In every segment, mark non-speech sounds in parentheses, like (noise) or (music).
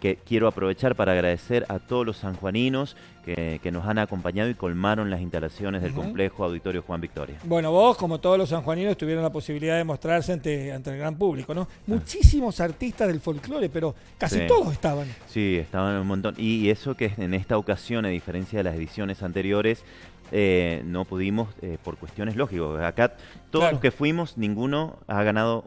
que quiero aprovechar para agradecer a todos los sanjuaninos que, nos han acompañado y colmaron las instalaciones del complejo Auditorio Juan Victoria. Bueno, vos, como todos los sanjuaninos, tuvieron la posibilidad de mostrarse ante, el gran público, ¿no? Ah. Muchísimos artistas del folclore, pero casi todos estaban. Sí, estaban un montón. y eso que en esta ocasión, a diferencia de las ediciones anteriores, eh, no pudimos eh, por cuestiones lógicas. Acá todos los que fuimos, ninguno ha ganado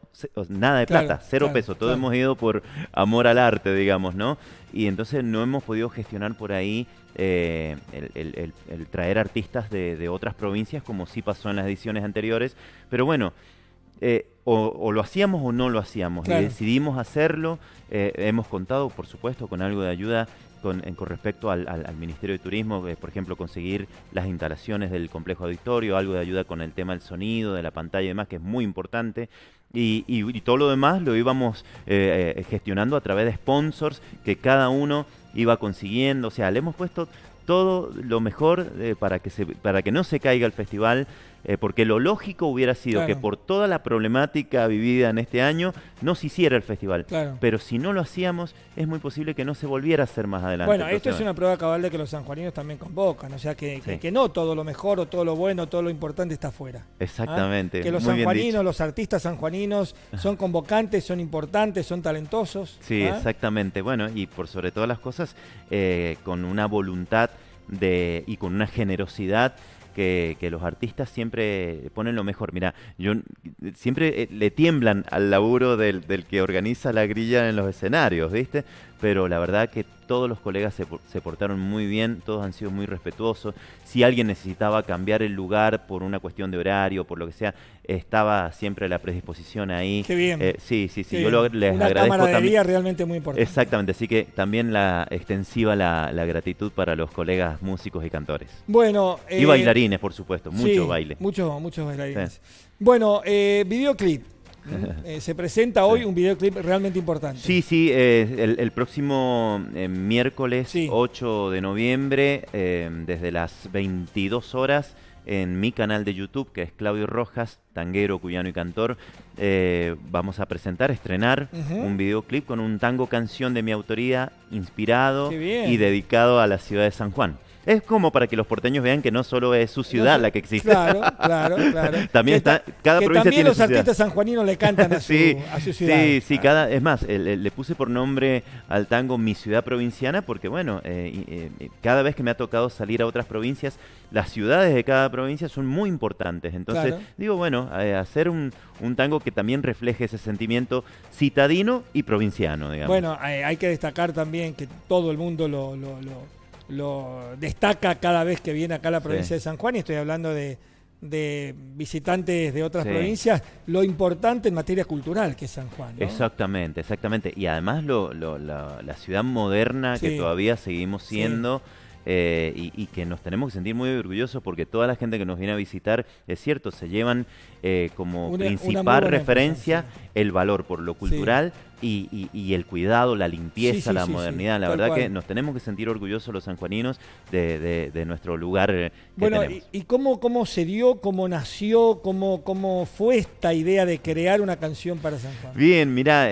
nada de plata, cero peso, pesos. Todos hemos ido por amor al arte, digamos, ¿no? Y entonces no hemos podido gestionar por ahí eh, el, traer artistas de, de otras provincias, como sí pasó en las ediciones anteriores. Pero bueno. Eh, o, lo hacíamos o no lo hacíamos. Y decidimos hacerlo. Eh, hemos contado, por supuesto, con algo de ayuda con, respecto al, Ministerio de Turismo, eh, por ejemplo, conseguir las instalaciones del complejo auditorio, algo de ayuda con el tema del sonido, de la pantalla y demás, que es muy importante. Y, todo lo demás lo íbamos gestionando a través de sponsors que cada uno iba consiguiendo. O sea, le hemos puesto todo lo mejor para, que se, para que no se caiga el festival eh, porque lo lógico hubiera sido que por toda la problemática vivida en este año no se hiciera el festival. Pero si no lo hacíamos, es muy posible que no se volviera a hacer más adelante. Bueno, esto es una prueba cabal de que los sanjuaninos también convocan, o sea que, que, no todo lo mejor o todo lo bueno, todo lo importante está afuera. ¿ah? Exactamente. Que los sanjuaninos, los artistas sanjuaninos son convocantes, son importantes, son talentosos. Sí, ¿ah? exactamente. Bueno, y por sobre todas las cosas, eh, con una voluntad de, y con una generosidad que, los artistas siempre ponen lo mejor. Mira, yo siempre eh, le tiemblan al laburo del, del que organiza la grilla en los escenarios, ¿viste? pero la verdad que todos los colegas se, portaron muy bien, todos han sido muy respetuosos. Si alguien necesitaba cambiar el lugar por una cuestión de horario, por lo que sea, estaba siempre a la predisposición ahí. Qué bien. Eh, sí, sí, sí, yo lo, les una agradezco también. realmente muy importante. Exactamente, así que también la extensiva la, gratitud para los colegas músicos y cantores. Bueno, y eh, bailarines, por supuesto, mucho sí, baile. Muchos, muchos bailarines. Bueno, eh, videoclip. (laughs) Eh, se presenta hoy un videoclip realmente importante. Sí, sí, eh, el, próximo eh, miércoles 8 de noviembre, desde las 22 horas, en mi canal de YouTube, que es Claudio Rojas, tanguero, cuyano y cantor, vamos a presentar, estrenar un videoclip con un tango canción de mi autoría, inspirado y dedicado a la ciudad de San Juan. Es como para que los porteños vean que no solo es su ciudad la que existe. Claro, claro, claro. (laughs) también está, cada que también los artistas sanjuaninos le cantan a (laughs) su, ciudad. Sí, sí, cada, es más, le, puse por nombre al tango Mi Ciudad Provinciana porque, bueno, eh, eh, eh, cada vez que me ha tocado salir a otras provincias, las ciudades de cada provincia son muy importantes. Entonces, digo, bueno, hacer un, tango que también refleje ese sentimiento citadino y provinciano, digamos. Bueno, hay, que destacar también que todo el mundo lo lo destaca cada vez que viene acá la provincia de San Juan, y estoy hablando de, de visitantes de otras provincias, lo importante en materia cultural que es San Juan. Exactamente, exactamente. Y además lo, la, ciudad moderna que todavía seguimos siendo. Eh, y, que nos tenemos que sentir muy orgullosos porque toda la gente que nos viene a visitar, es cierto, se llevan eh, como principal referencia el valor por lo cultural y, el cuidado, la limpieza, la modernidad. la verdad que nos tenemos que sentir orgullosos los sanjuaninos de, nuestro lugar. Eh, bueno, ¿y, cómo, se dio, cómo nació, cómo, fue esta idea de crear una canción para San Juan? Bien, mira,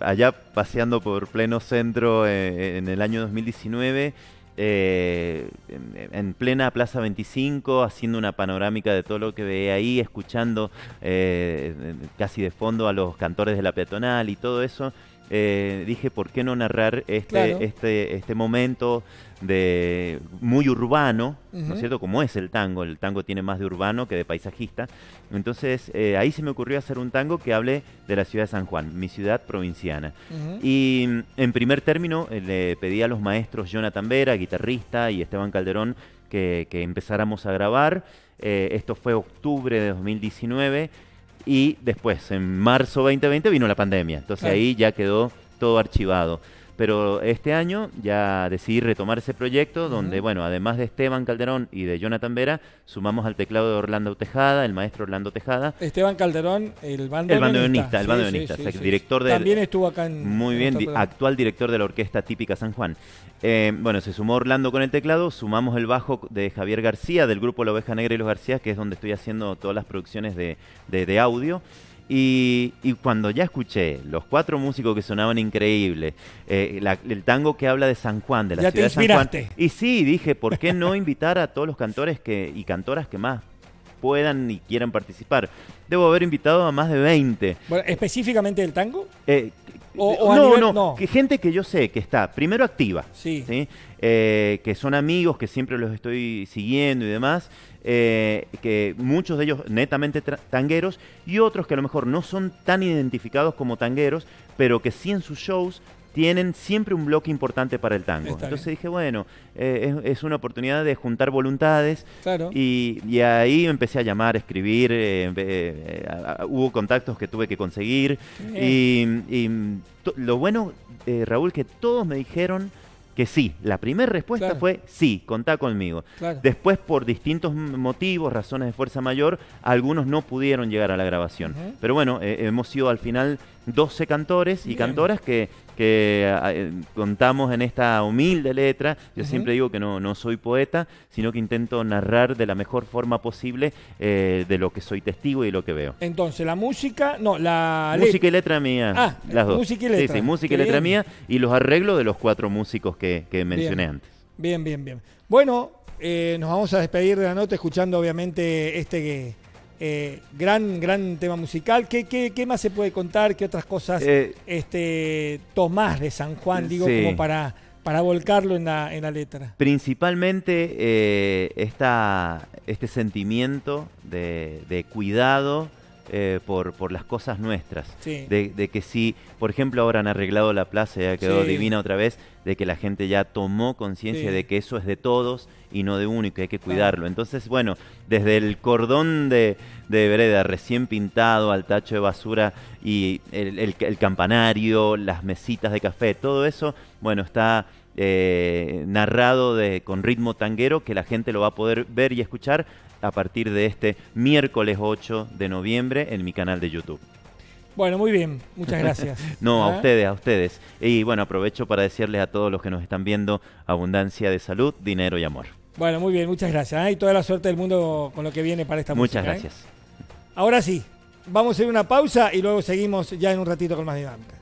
allá paseando por pleno centro en el año 2019. Eh, en plena Plaza 25, haciendo una panorámica de todo lo que ve ahí, escuchando eh, casi de fondo a los cantores de la peatonal y todo eso. Eh, dije, ¿por qué no narrar este, este, este momento de muy urbano, ¿no es cierto? Como es el tango, el tango tiene más de urbano que de paisajista. Entonces eh, ahí se me ocurrió hacer un tango que hable de la ciudad de San Juan, mi ciudad provinciana. Y mm, en primer término eh, le pedí a los maestros Jonathan Vera, guitarrista, y Esteban Calderón que, que empezáramos a grabar. esto fue octubre de 2019 y después, en marzo 2020, vino la pandemia. Entonces ahí ya quedó todo archivado pero este año ya decidí retomar ese proyecto donde, bueno, además de Esteban Calderón y de Jonathan Vera, sumamos al teclado de Orlando Tejada, el maestro Orlando Tejada. Esteban Calderón, el bandoneonista. El bandoneonista, el director de... También estuvo acá en... Muy bien, actual director de la Orquesta Típica San Juan. Eh, bueno, se sumó Orlando con el teclado, sumamos el bajo de Javier García, del grupo La Oveja Negra y los García, que es donde estoy haciendo todas las producciones de, de audio. Y, cuando ya escuché los cuatro músicos que sonaban increíbles, eh, el tango que habla de San Juan, de la ciudad de San Juan. Y sí, dije, ¿por qué no invitar a todos los cantores que, y cantoras que más puedan y quieran participar? Debo haber invitado a más de 20. Bueno, ¿Específicamente del tango? Eh, no, no, que gente que yo sé que está primero activa, eh, que son amigos, que siempre los estoy siguiendo y demás, eh, que muchos de ellos netamente tangueros y otros que a lo mejor no son tan identificados como tangueros, pero que sí en sus shows tienen siempre un bloque importante para el tango. Entonces dije, bueno, eh, es, una oportunidad de juntar voluntades. Y, y, ahí empecé a llamar, a escribir, eh, eh, hubo contactos que tuve que conseguir. Y, y lo bueno, Raúl, que todos me dijeron que sí. La primera respuesta fue sí, contá conmigo. Después, por distintos motivos, razones de fuerza mayor, algunos no pudieron llegar a la grabación. Pero bueno, eh, hemos sido al final 12 cantores y cantoras que, que ah, eh, contamos en esta humilde letra. Yo siempre digo que no, no soy poeta, sino que intento narrar de la mejor forma posible eh, de lo que soy testigo y lo que veo. Entonces, la música, no, la... Música y letra mía, ah, las dos. Música y letra. Sí, sí, música y letra mía y los arreglos de los cuatro músicos que mencioné antes. Bien, bien, bien. Bueno, eh, nos vamos a despedir de la nota escuchando obviamente este eh, gran, gran tema musical. ¿Qué, ¿Qué, más se puede contar? ¿Qué otras cosas eh, este, tomás de San Juan, digo, como para, para volcarlo en la, letra? Principalmente está este sentimiento de, de cuidado eh, por, las cosas nuestras. De, que si, por ejemplo, ahora han arreglado la plaza y ha quedado divina otra vez, de que la gente ya tomó conciencia de que eso es de todos y no de uno y que hay que cuidarlo. Entonces, bueno, desde el cordón de, de, vereda recién pintado al tacho de basura y el, campanario, las mesitas de café, todo eso, bueno, está eh, narrado de, con ritmo tanguero que la gente lo va a poder ver y escuchar a partir de este miércoles 8 de noviembre en mi canal de YouTube. Bueno, muy bien, muchas gracias. (laughs) no, a ¿Ah? ustedes, a ustedes. Y bueno, aprovecho para decirles a todos los que nos están viendo abundancia de salud, dinero y amor. Bueno, muy bien, muchas gracias. ¿eh? Y toda la suerte del mundo con lo que viene para esta muchas Muchas ¿eh? gracias. Ahora sí, vamos a ir una pausa y luego seguimos ya en un ratito con más dinámica.